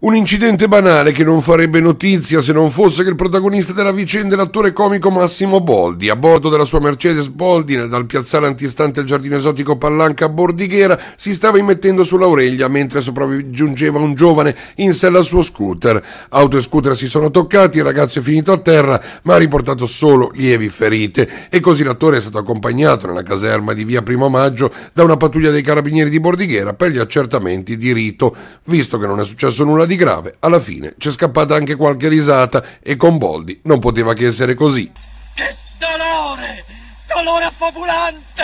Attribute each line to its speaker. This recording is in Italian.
Speaker 1: Un incidente banale che non farebbe notizia se non fosse che il protagonista della vicenda è l'attore comico Massimo Boldi. A bordo della sua Mercedes Boldi, dal piazzale antistante al giardino esotico Pallanca a Bordighera, si stava immettendo sull'Aurelia mentre sopravgiungeva un giovane in sella al suo scooter. Auto e scooter si sono toccati, il ragazzo è finito a terra ma ha riportato solo lievi ferite e così l'attore è stato accompagnato nella caserma di via Primo Maggio da una pattuglia dei carabinieri di Bordighera per gli accertamenti di rito. Visto che non è successo nulla di grave, alla fine c'è scappata anche qualche risata e con Boldi non poteva che essere così.
Speaker 2: Che dolore! Dolore affabulante!